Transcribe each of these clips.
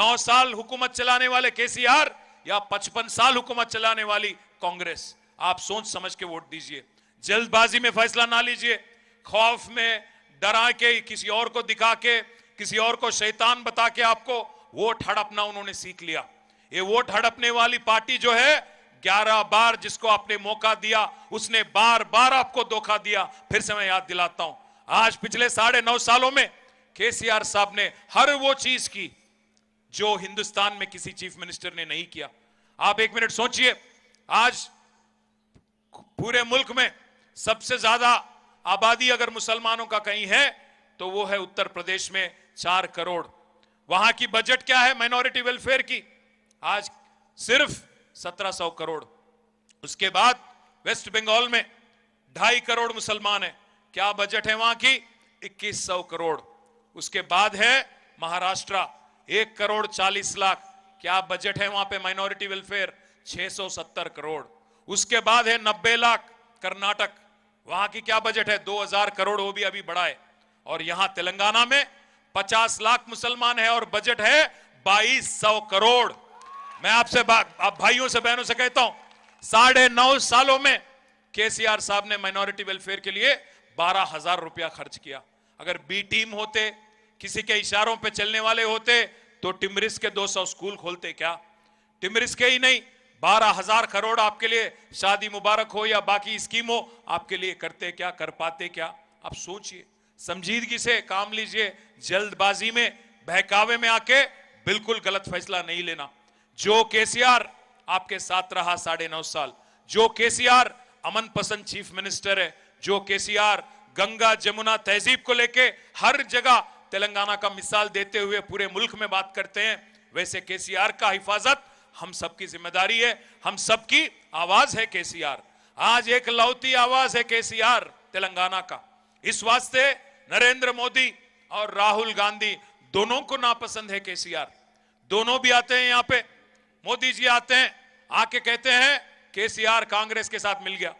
नौ साल हुकूमत चलाने वाले केसीआर या पचपन साल हुकूमत चलाने वाली कांग्रेस आप सोच समझ के वोट दीजिए जल्दबाजी में फैसला ना लीजिए खौफ में डरा के किसी और को दिखा के किसी और को शैतान बता के आपको वोट हड़पना उन्होंने सीख लिया ये वोट हड़पने वाली पार्टी जो है ग्यारह बार जिसको आपने मौका दिया उसने बार बार आपको धोखा दिया फिर से मैं याद दिलाता हूं आज पिछले साढ़े नौ सालों में केसीआर साहब ने हर वो चीज की जो हिंदुस्तान में किसी चीफ मिनिस्टर ने नहीं किया आप एक मिनट सोचिए आज पूरे मुल्क में सबसे ज्यादा आबादी अगर मुसलमानों का कहीं है तो वो है उत्तर प्रदेश में चार करोड़ वहां की बजट क्या है माइनॉरिटी वेलफेयर की आज सिर्फ सत्रह सौ करोड़ उसके बाद वेस्ट बंगाल में ढाई करोड़ मुसलमान है क्या बजट है वहां की इक्कीस सौ करोड़ उसके बाद है महाराष्ट्र एक करोड़ चालीस लाख क्या बजट है वहां पे माइनॉरिटी वेलफेयर 670 करोड़ उसके बाद है नब्बे लाख कर्नाटक वहां की क्या बजट है 2000 करोड़ वो भी अभी बढ़ाए है और यहां तेलंगाना में पचास लाख मुसलमान है और बजट है बाईस करोड़ मैं आपसे आप भाइयों से बहनों से कहता हूं साढ़े नौ सालों में केसीआर साहब ने माइनॉरिटी वेलफेयर के लिए बारह हजार रुपया खर्च किया अगर बी टीम होते किसी के इशारों पे चलने वाले होते तो टिमरिस के 200 स्कूल खोलते क्या टिमरिस के ही नहीं बारह हजार करोड़ आपके लिए शादी मुबारक हो या बाकी स्कीम हो आपके लिए करते क्या कर पाते क्या आप सोचिए समझीदगी से काम लीजिए जल्दबाजी में बहकावे में आके बिल्कुल गलत फैसला नहीं लेना जो केसीआर आपके साथ रहा साढ़े नौ साल जो केसीआर अमन पसंद चीफ मिनिस्टर है जो केसीआर गंगा जमुना तहजीब को लेके हर जगह तेलंगाना का मिसाल देते हुए पूरे मुल्क में बात करते हैं वैसे केसीआर का हिफाजत हम सबकी जिम्मेदारी है हम सबकी आवाज है केसीआर आज एक लौती आवाज है केसीआर तेलंगाना का इस वास्ते नरेंद्र मोदी और राहुल गांधी दोनों को नापसंद है केसीआर दोनों भी आते हैं यहां पे मोदी जी आते हैं आके कहते हैं केसीआर कांग्रेस के साथ मिल गया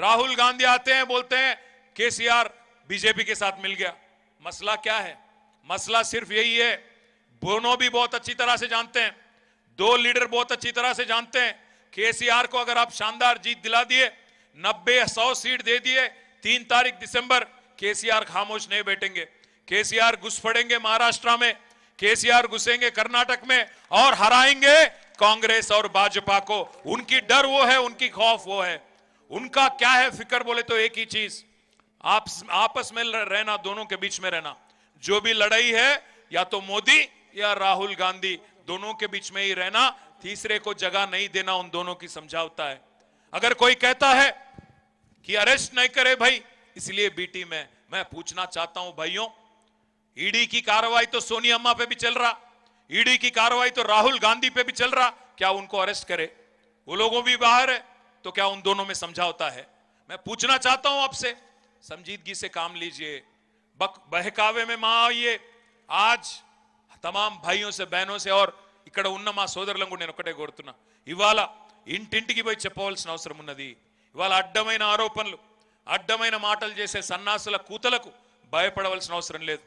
राहुल गांधी आते हैं बोलते हैं केसीआर बीजेपी के साथ मिल गया मसला क्या है मसला सिर्फ यही है दोनों भी बहुत अच्छी तरह से जानते हैं दो लीडर बहुत अच्छी तरह से जानते हैं केसीआर को अगर आप शानदार जीत दिला दिए नब्बे सौ सीट दे दिए तीन तारीख दिसंबर केसीआर खामोश नहीं बैठेंगे केसीआर घुस पड़ेंगे महाराष्ट्र में केसीआर घुसेंगे कर्नाटक में और हराएंगे कांग्रेस और भाजपा को उनकी डर वो है उनकी खौफ वो है उनका क्या है फिक्र बोले तो एक ही चीज आप आपस में रहना दोनों के बीच में रहना जो भी लड़ाई है या तो मोदी या राहुल गांधी दोनों के बीच में ही रहना तीसरे को जगह नहीं देना उन दोनों की समझौता है अगर कोई कहता है कि अरेस्ट नहीं करे भाई इसलिए बीटी में मैं पूछना चाहता हूं भाइयों ईडी e की कार्रवाई तो सोनी अम्मा पे भी चल रहा ईडी e की कार्रवाई तो राहुल गांधी पे भी चल रहा क्या उनको अरेस्ट करे वो लोगों भी बाहर है तो क्या उन दोनों में समझौता है मैं पूछना चाहता हूं आपसे संजीदगी से काम लीजिए బహకావే మే మా అయ్యే ఆజ్ తమాం భయోసే బహనోసే ఆర్ ఇక్కడ ఉన్న మా సోదరులను కూడా నేను ఒకటే కోరుతున్నా ఇవాళ ఇంటింటికి పోయి చెప్పవలసిన అవసరం ఉన్నది ఇవాళ అడ్డమైన ఆరోపణలు అడ్డమైన మాటలు చేసే సన్నాసుల కూతలకు భయపడవలసిన అవసరం లేదు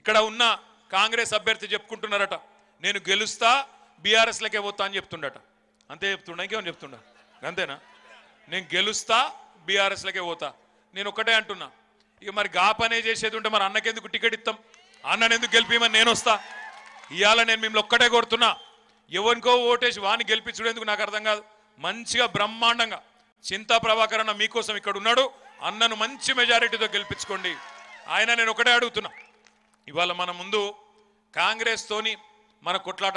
ఇక్కడ ఉన్న కాంగ్రెస్ అభ్యర్థి చెప్పుకుంటున్నారట నేను గెలుస్తా బీఆర్ఎస్లకే పోతా అని చెప్తుండట అంతే చెప్తుండ ఇంకేమని చెప్తుండ అంతేనా నేను గెలుస్తా బీఆర్ఎస్లకే పోతా నేను ఒకటే అంటున్నా ఇక మరి గా చేసేది ఉంటే మరి అన్నకెందుకు టికెట్ ఇస్తాం ఎందుకు గెలిపిమని నేను వస్తా ఇవాళ నేను మిమ్మల్ని ఒక్కటే కోరుతున్నా ఎవరికో ఓటేసి వాని గెలిపించడేందుకు నాకు అర్థం కాదు మంచిగా బ్రహ్మాండంగా చింతా ప్రభాకర్ అన్న మీకోసం ఇక్కడ ఉన్నాడు అన్నను మంచి మెజారిటీతో గెలిపించుకోండి ఆయన నేను ఒకటే అడుగుతున్నా ఇవాళ మన ముందు కాంగ్రెస్తోని మన కొట్లాట